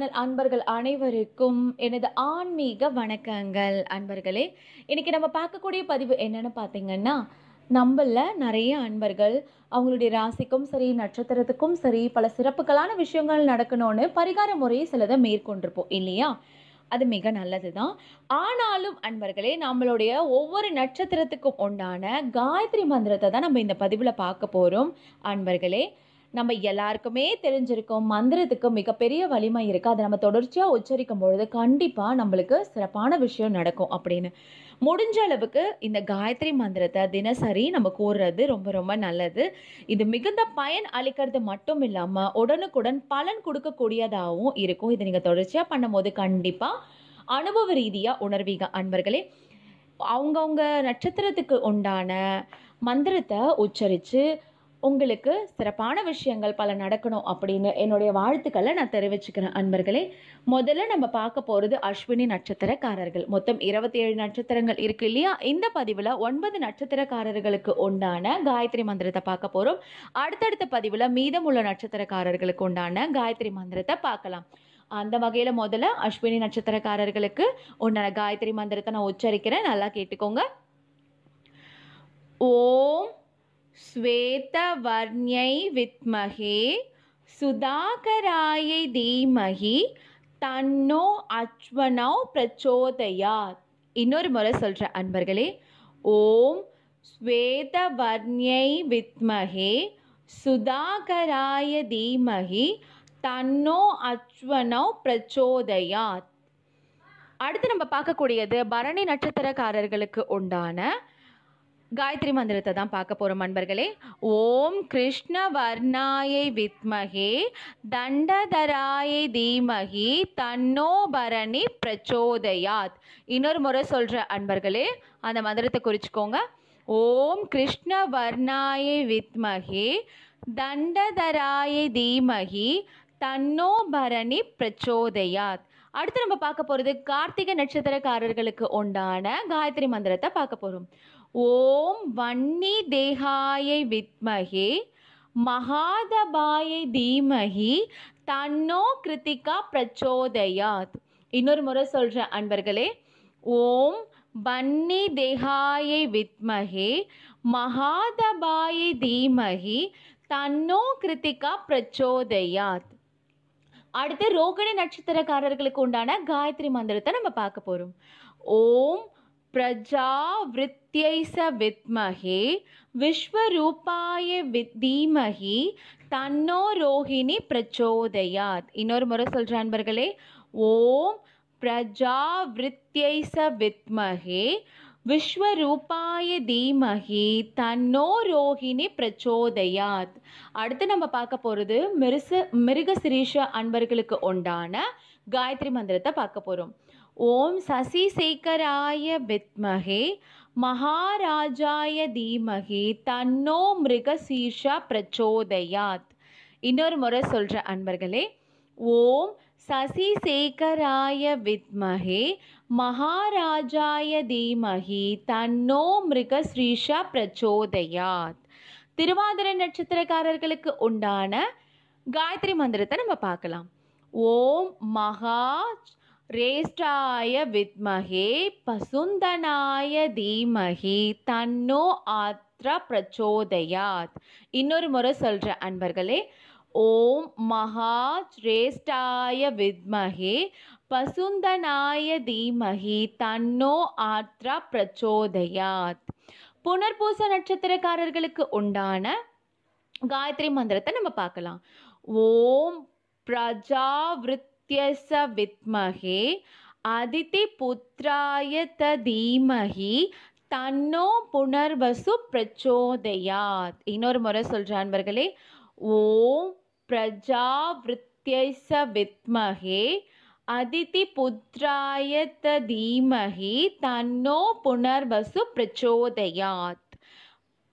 channel அன்பர்கள் அனைவருக்கும் எனது ஆன்மீக வணக்கங்கள் அன்பர்களே இன்றைக்கி நம்ம பார்க்கக்கூடிய பதிவு என்னென்னு பார்த்தீங்கன்னா நம்மள நிறைய அன்பர்கள் அவங்களுடைய ராசிக்கும் சரி நட்சத்திரத்துக்கும் சரி பல சிறப்புகளான விஷயங்கள் நடக்கணும்னு பரிகார முறையை சிலதை மேற்கொண்டிருப்போம் இல்லையா அது மிக நல்லது தான் ஆனாலும் அன்பர்களே நம்மளுடைய ஒவ்வொரு நட்சத்திரத்துக்கும் உண்டான காயத்ரி மந்திரத்தை தான் நம்ம இந்த பதிவில் பார்க்க போகிறோம் அன்பர்களே நம்ம எல்லாருக்குமே தெரிஞ்சிருக்கும் மந்திரத்துக்கு மிகப்பெரிய வலிமை இருக்குது அதை நம்ம தொடர்ச்சியாக உச்சரிக்கும் பொழுது கண்டிப்பாக நம்மளுக்கு சிறப்பான விஷயம் நடக்கும் அப்படின்னு முடிஞ்ச அளவுக்கு இந்த காயத்ரி மந்திரத்தை தினசரி நம்ம கூறுறது ரொம்ப ரொம்ப நல்லது இது மிகுந்த பயன் அளிக்கிறது மட்டும் இல்லாமல் உடனுக்குடன் பலன் கொடுக்கக்கூடியதாகவும் இருக்கும் இதை நீங்கள் தொடர்ச்சியாக பண்ணும்போது கண்டிப்பாக அனுபவ ரீதியாக உணர்வீங்க அன்பர்களே அவங்கவுங்க நட்சத்திரத்துக்கு உண்டான மந்திரத்தை உச்சரித்து உங்களுக்கு சிறப்பான விஷயங்கள் பல நடக்கணும் அப்படின்னு என்னுடைய வாழ்த்துக்களை நான் தெரிவிச்சுக்கிறேன் அன்பர்களே முதல்ல நம்ம பார்க்க போகிறது அஸ்வினி நட்சத்திரக்காரர்கள் மொத்தம் இருபத்தி ஏழு நட்சத்திரங்கள் இருக்கு இல்லையா இந்த பதிவில் ஒன்பது நட்சத்திரக்காரர்களுக்கு உண்டான காயத்ரி மந்திரத்தை பார்க்க போகிறோம் அடுத்தடுத்த பதிவில் மீதமுள்ள நட்சத்திரக்காரர்களுக்கு உண்டான காயத்ரி மந்திரத்தை பார்க்கலாம் அந்த வகையில் முதல்ல அஸ்வினி நட்சத்திரக்காரர்களுக்கு உண்டான காயத்ரி மந்திரத்தை நான் உச்சரிக்கிறேன் நல்லா கேட்டுக்கோங்க ஓம் श्वेतवर्ण्यै வித்மகே சுதாகராயை தீமகி தன்னோ அச்வனோ பிரச்சோதயாத் இன்னொரு முறை சொல்கிற அன்பர்களே ஓம் ஸ்வேதவர்ணியை வித்மகே சுதாகராய தீமகி தன்னோ அச்வனோ பிரச்சோதயாத் அடுத்து நம்ம பார்க்கக்கூடியது பரணி நட்சத்திரக்காரர்களுக்கு உண்டான காயத்ரி மந்திரத்தை தான் பார்க்க போகிறோம் அன்பர்களே ஓம் கிருஷ்ண வர்ணாயை வித்மகே தண்டதராயை தீமகி தன்னோபரணி பிரச்சோதயாத் இன்னொரு முறை சொல்கிற அன்பர்களே அந்த மந்திரத்தை குறிச்சிக்கோங்க ஓம் கிருஷ்ண வர்ணாயை வித்மகே தண்டதராயை தீமகி தன்னோபரணி பிரச்சோதயாத் அடுத்து நம்ம பார்க்க போகிறது கார்த்திகை நட்சத்திரக்காரர்களுக்கு உண்டான காயத்ரி மந்திரத்தை பார்க்க போகிறோம் ஓம் வன்னி தேகாயை வித்மகே மகாதபாயை தீமகி தன்னோ கிருத்திகா பிரச்சோதயாத் இன்னொரு முறை சொல்கிறேன் அன்பர்களே ஓம் வன்னி தேகாயை வித்மகே மகாதபாயை தீமகி தன்னோ கிருத்திகா பிரச்சோதயாத் அடுத்து ரோகிணி நட்சத்திரக்காரர்களுக்கு உண்டான காயத்ரி மந்திரத்தை நம்ம பார்க்க போகிறோம் ஓம் பிரஜாவிருத் நித்யை வித்மகே விஸ்வரூபாய தீமகி தன்னோ ரோஹிணி பிரச்சோதயாத் இன்னொரு முறை சொல்கிற அன்பர்களே ஓம் பிரஜாவிருத்தியை ச வித்மகே விஸ்வரூபாய தீமகி தன்னோ ரோஹிணி பிரச்சோதயாத் அடுத்து நம்ம பார்க்க போகிறது மிருச மிருகசிரீஷ அன்பர்களுக்கு உண்டான காயத்ரி மந்திரத்தை பார்க்க போகிறோம் ஓம் சசி சேகராய வித்மகே மகாராஜாய தீமகி தன்னோ மிருகசீர்ஷா பிரச்சோதயாத் இன்னொரு முறை சொல்கிற அன்பர்களே ஓம் சசிசேகராய வித்மகே மகாராஜாய தீமகி தன்னோ மிருகஸ்ரீஷா பிரச்சோதயாத் திருவாதிர நட்சத்திரக்காரர்களுக்கு உண்டான காயத்ரி மந்திரத்தை நம்ம பார்க்கலாம் ஓம் மகா ரேஷ்டாய வித்மகே பசுந்தனாய தீமகி தன்னோ ஆத்ரா பிரச்சோதயாத் இன்னொரு முறை சொல்கிற அன்பர்களே ஓம் மகா ஸ்ரேஷ்டாய வித்மகே பசுந்தனாய தீமகி தன்னோ ஆத்ரா பிரச்சோதயாத் புனர்பூச நட்சத்திரக்காரர்களுக்கு உண்டான காயத்ரி மந்திரத்தை நம்ம பார்க்கலாம் ஓம் பிரஜாவிருத் இத்தியச வித்மகே அதிதி புத்திராய தீமகி தன்னோ புனர்வசு பிரச்சோதயாத் இன்னொரு முறை சொல்கிற அன்பர்களே ஓம் பிரஜாவிருத்தியச வித்மகே அதிதி புத்திராய தீமகி தன்னோ புனர்வசு பிரச்சோதயாத்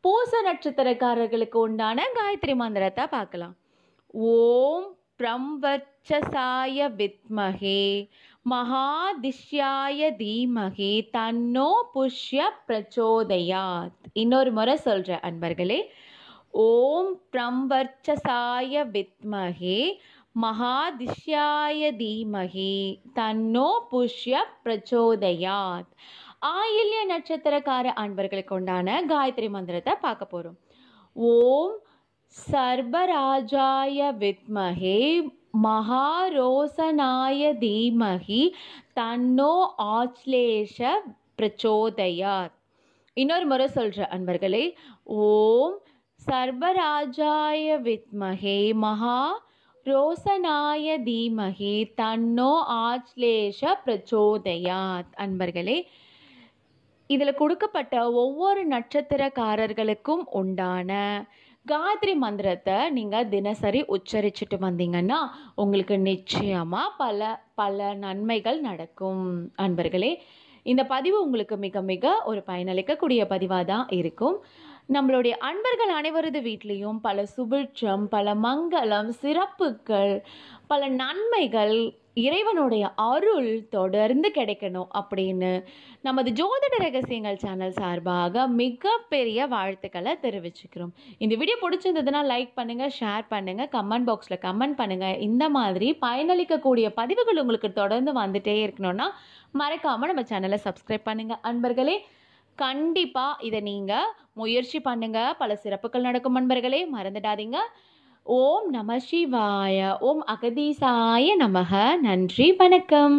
பூச நட்சத்திரக்காரர்களுக்கு உண்டான காயத்ரி மந்திரத்தை பார்க்கலாம் ஓம் பிரம்வர்ச்சசாய வித்மகே மகாதிஷ்யாய தீமகே தன்னோ புஷ்ய பிரச்சோதயாத் இன்னொரு முறை சொல்கிற அன்பர்களே ஓம் பிரம்வர்ச்சசாய வித்மகே மகாதிஷ்யாய தீமகே தன்னோ புஷ்ய பிரச்சோதயாத் ஆயில்ய நட்சத்திரக்கார அன்பர்களுக்கு உண்டான காயத்ரி மந்திரத்தை பார்க்க போகிறோம் ஓம் சர்பராஜாய வித்மகே மகாரோசனாய தீமகி தன்னோ ஆச்லேஷ பிரச்சோதையார் இன்னொரு முறை சொல்கிற அன்பர்களே ஓம் சர்பராஜாய வித்மகே மகா ரோசனாய தீமகி தன்னோ ஆச்லேஷ பிரச்சோதயாத் அன்பர்களே இதில் கொடுக்கப்பட்ட ஒவ்வொரு நட்சத்திரக்காரர்களுக்கும் உண்டான காயத்ரி மந்திரத்தை நீங்கள் தினசரி உச்சரிச்சுட்டு வந்தீங்கன்னா உங்களுக்கு நிச்சயமாக பல பல நன்மைகள் நடக்கும் அன்பர்களே இந்த பதிவு உங்களுக்கு மிக மிக ஒரு பயனளிக்கக்கூடிய பதிவாக தான் இருக்கும் நம்மளுடைய அன்பர்கள் அனைவரது வீட்லேயும் பல சுபிட்சம் பல மங்களம் சிறப்புகள் பல நன்மைகள் இறைவனுடைய அருள் தொடர்ந்து கிடைக்கணும் அப்படின்னு நமது ஜோதிட ரகசியங்கள் சேனல் சார்பாக மிகப்பெரிய வாழ்த்துக்களை தெரிவிச்சுக்கிறோம் இந்த வீடியோ பிடிச்சிருந்ததுன்னா லைக் பண்ணுங்கள் ஷேர் பண்ணுங்கள் கமெண்ட் பாக்ஸில் கமெண்ட் பண்ணுங்கள் இந்த மாதிரி பயனளிக்கக்கூடிய பதிவுகள் உங்களுக்கு தொடர்ந்து வந்துகிட்டே இருக்கணும்னா மறக்காமல் நம்ம சேனலை சப்ஸ்கிரைப் பண்ணுங்கள் அன்பர்களே கண்டிப்பாக இதை நீங்கள் முயற்சி பண்ணுங்கள் பல சிறப்புகள் நடக்கும் நண்பர்களே மறந்துடாதீங்க ஓம் நம சிவாய ஓம் அகதீசாய நமக நன்றி வணக்கம்